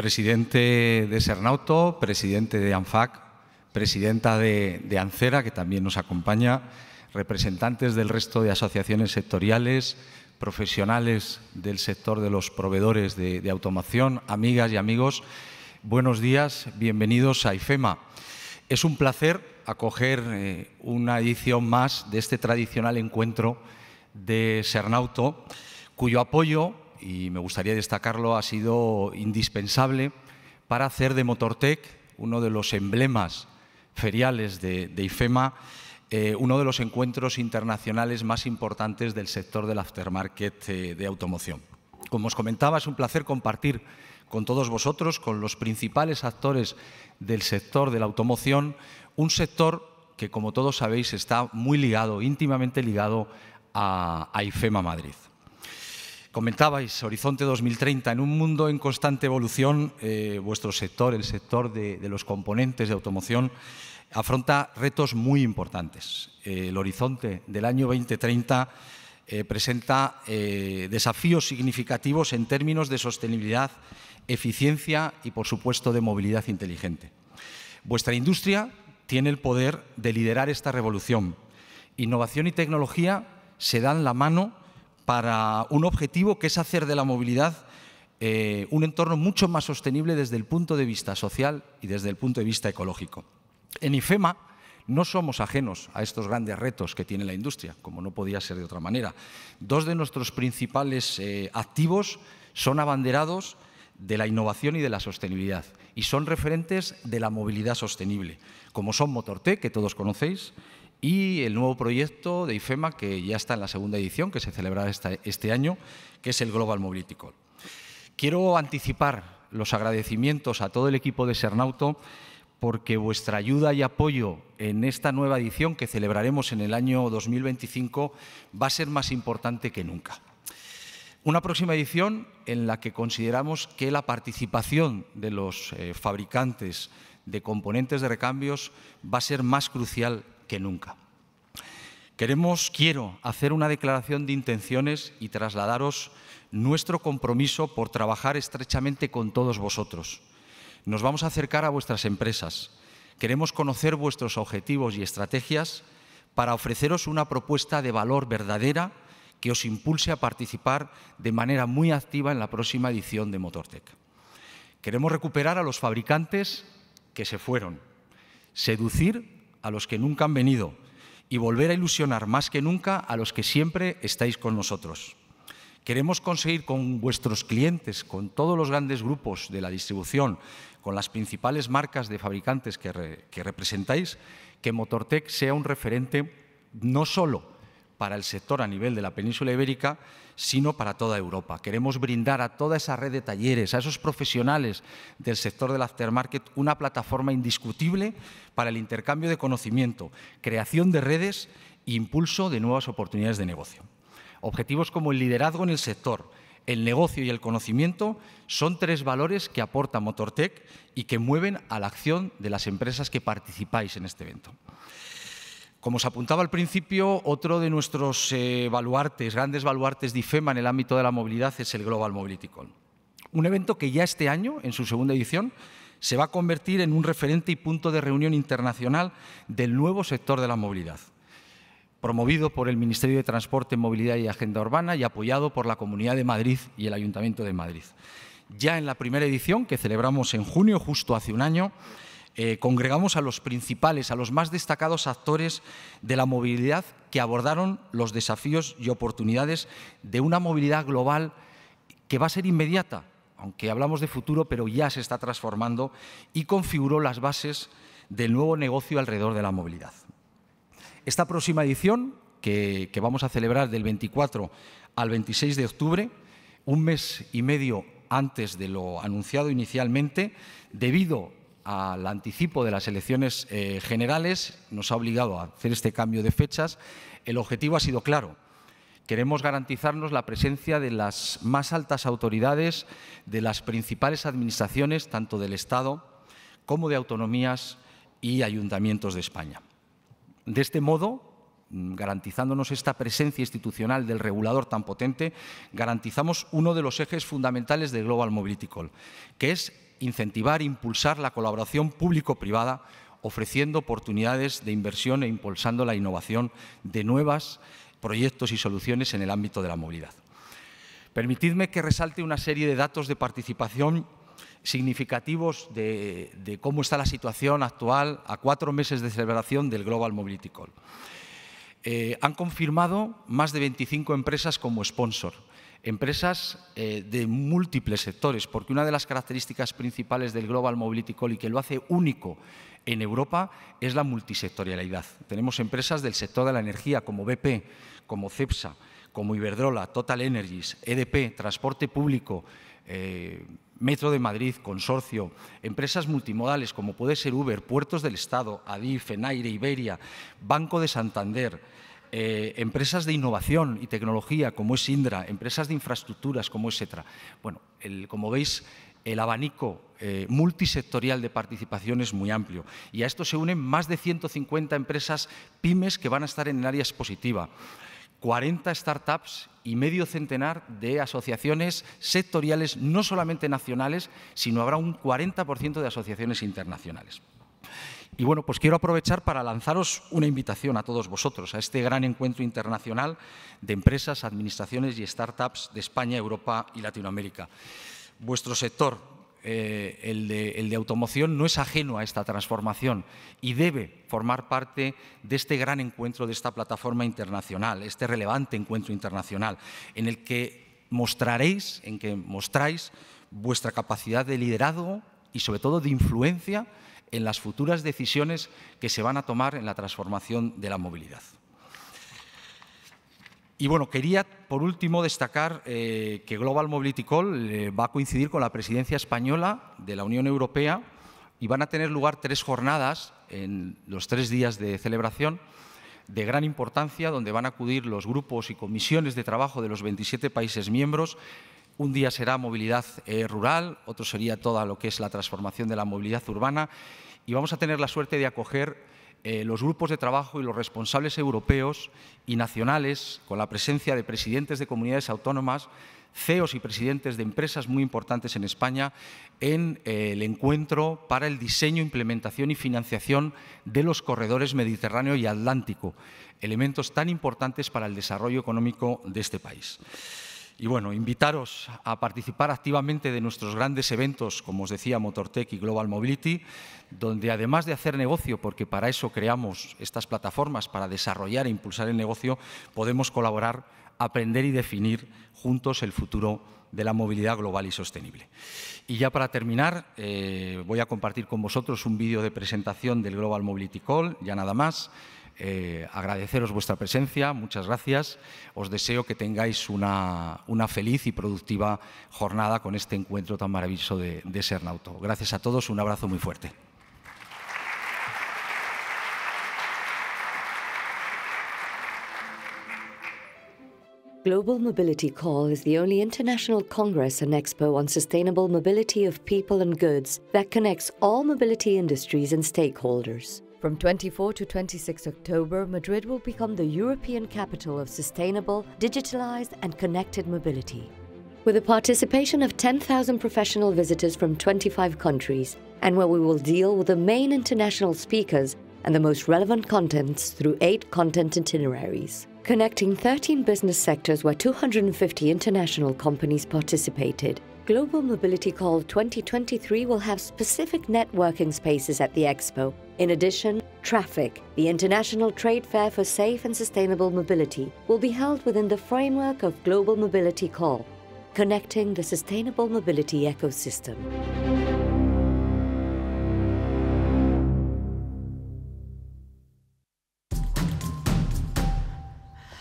presidente de Sernauto, presidente de ANFAC, presidenta de, ANCERA, que también nos acompaña, representantes del resto de asociaciones sectoriales, profesionales del sector de los proveedores de, automación, amigas y amigos, buenos días, bienvenidos a IFEMA. Es un placer acoger eh, una edición más de este tradicional encuentro de Sernauto, cuyo apoyo y me gustaría destacarlo, ha sido indispensable para hacer de Motortec uno de los emblemas feriales de, IFEMA, eh, uno de los encuentros internacionales más importantes del sector del aftermarket eh, de automoción. Como os comentaba, es un placer compartir con todos vosotros, con los principales actores del sector de la automoción, un sector que, como todos sabéis, está muy ligado, íntimamente ligado a IFEMA Madrid. Comentabais Horizonte 2030. En un mundo en constante evolución, eh, vuestro sector, el sector de, los componentes de automoción, afronta retos muy importantes. Eh, el horizonte del año 2030 eh, presenta desafíos significativos en términos de sostenibilidad, eficiencia y, por supuesto, de movilidad inteligente. Vuestra industria tiene el poder de liderar esta revolución. Innovación y tecnología se dan la mano para un objetivo que es hacer de la movilidad eh, un entorno mucho más sostenible desde el punto de vista social y desde el punto de vista ecológico. En IFEMA no somos ajenos a estos grandes retos que tiene la industria, como no podía ser de otra manera. Dos de nuestros principales eh, activos son abanderados de la innovación y de la sostenibilidad y son referentes de la movilidad sostenible, como son T, que todos conocéis, y el nuevo proyecto de IFEMA, que ya está en la segunda edición, que se celebrará este año, que es el Global Mobility Call. Quiero anticipar los agradecimientos a todo el equipo de Sernauto porque vuestra ayuda y apoyo en esta nueva edición que celebraremos en el año 2025 va a ser más importante que nunca. Una próxima edición en la que consideramos que la participación de los eh, fabricantes de componentes de recambios va a ser más crucial que nunca. Queremos, quiero hacer una declaración de intenciones y trasladaros nuestro compromiso por trabajar estrechamente con todos vosotros. Nos vamos a acercar a vuestras empresas. Queremos conocer vuestros objetivos y estrategias para ofreceros una propuesta de valor verdadera que os impulse a participar de manera muy activa en la próxima edición de Motortec. Queremos recuperar a los fabricantes que se fueron, seducir a los que nunca han venido y volver a ilusionar más que nunca a los que siempre estáis con nosotros. Queremos conseguir con vuestros clientes, con todos los grandes grupos de la distribución, con las principales marcas de fabricantes que, representáis, que Motortech sea un referente no solo para el sector a nivel de la península ibérica, sino para toda Europa. Queremos brindar a toda esa red de talleres, a esos profesionales del sector del aftermarket, una plataforma indiscutible para el intercambio de conocimiento, creación de redes e impulso de nuevas oportunidades de negocio. Objetivos como el liderazgo en el sector, el negocio y el conocimiento son tres valores que aporta MotorTech y que mueven a la acción de las empresas que participáis en este evento. Como os apuntaba al principio, otro de nuestros eh, baluartes, grandes baluartes de IFEMA en el ámbito de la movilidad es el Global Mobility Con. Un evento que ya este año, en su segunda edición, se va a convertir en un referente y punto de reunión internacional del nuevo sector de la movilidad, promovido por el Ministerio de Transporte, Movilidad y Agenda Urbana y apoyado por la Comunidad de Madrid y el Ayuntamiento de Madrid. Ya en la primera edición, que celebramos en junio, justo hace un año, eh, congregamos a los principales, a los más destacados actores de la movilidad que abordaron los desafíos y oportunidades de una movilidad global que va a ser inmediata, aunque hablamos de futuro, pero ya se está transformando y configuró las bases del nuevo negocio alrededor de la movilidad. Esta próxima edición, que, que vamos a celebrar del 24 al 26 de octubre, un mes y medio antes de lo anunciado inicialmente, debido al anticipo de las elecciones eh, generales, nos ha obligado a hacer este cambio de fechas. El objetivo ha sido claro. Queremos garantizarnos la presencia de las más altas autoridades de las principales administraciones, tanto del Estado como de autonomías y ayuntamientos de España. De este modo, mm, garantizándonos esta presencia institucional del regulador tan potente, garantizamos uno de los ejes fundamentales del Global Mobility Call, que es incentivar e impulsar la colaboración público-privada, ofreciendo oportunidades de inversión e impulsando la innovación de nuevos proyectos y soluciones en el ámbito de la movilidad. Permitidme que resalte una serie de datos de participación significativos de, cómo está la situación actual a cuatro meses de celebración del Global Mobility Call. Eh, han confirmado más de 25 empresas como sponsor empresas eh, de múltiples sectores, porque una de las características principales del Global Mobility Call y que lo hace único en Europa es la multisectorialidad. Tenemos empresas del sector de la energía como BP, como CEPSA, como Iberdrola, Total Energies, EDP, Transporte Público, eh, Metro de Madrid, Consorcio, empresas multimodales como puede ser Uber, Puertos del Estado, Adif, Enaire, Iberia, Banco de Santander, eh, empresas de innovación y tecnología como es Indra, empresas de infraestructuras como es ETRA. Bueno, como veis, el abanico eh, multisectorial de participación es muy amplio y a esto se unen más de 150 empresas pymes que van a estar en el área expositiva. 40 startups y medio centenar de asociaciones sectoriales, no solamente nacionales, sino habrá un 40% de asociaciones internacionales. Y bueno, pues quiero aprovechar para lanzaros una invitación a todos vosotros a este gran encuentro internacional de empresas, administraciones y startups de España, Europa y Latinoamérica. Vuestro sector, eh, el, de, automoción, no es ajeno a esta transformación y debe formar parte de este gran encuentro, de esta plataforma internacional, este relevante encuentro internacional, en el que mostraréis, en que mostráis vuestra capacidad de liderazgo y sobre todo de influencia en las futuras decisiones que se van a tomar en la transformación de la movilidad. Y bueno, quería por último destacar eh, que Global Mobility Call eh, va a coincidir con la presidencia española de la Unión Europea y van a tener lugar tres jornadas en los tres días de celebración de gran importancia, donde van a acudir los grupos y comisiones de trabajo de los 27 países miembros un día será movilidad eh, rural, otro sería toda lo que es la transformación de la movilidad urbana y vamos a tener la suerte de acoger eh, los grupos de trabajo y los responsables europeos y nacionales con la presencia de presidentes de comunidades autónomas, CEOs y presidentes de empresas muy importantes en España en eh, el encuentro para el diseño, implementación y financiación de los corredores mediterráneo y atlántico, elementos tan importantes para el desarrollo económico de este país. Y bueno, invitaros a participar activamente de nuestros grandes eventos, como os decía, Motortech y Global Mobility, donde además de hacer negocio, porque para eso creamos estas plataformas, para desarrollar e impulsar el negocio, podemos colaborar, aprender y definir juntos el futuro de la movilidad global y sostenible. Y ya para terminar, eh, voy a compartir con vosotros un vídeo de presentación del Global Mobility Call, ya nada más eh, agradeceros vuestra presencia, muchas gracias. Os deseo que tengáis una, una, feliz y productiva jornada con este encuentro tan maravilloso de, de Sernauto. Gracias a todos, un abrazo muy fuerte. Global Mobility Call is the only international congress and expo on sustainable mobility of people and goods that connects all mobility industries and stakeholders. From 24 to 26 October, Madrid will become the European capital of sustainable, digitalized and connected mobility. With the participation of 10,000 professional visitors from 25 countries, and where we will deal with the main international speakers and the most relevant contents through eight content itineraries, connecting 13 business sectors where 250 international companies participated Global Mobility Call 2023 will have specific networking spaces at the Expo. In addition, Traffic, the International Trade Fair for Safe and Sustainable Mobility, will be held within the framework of Global Mobility Call, connecting the sustainable mobility ecosystem.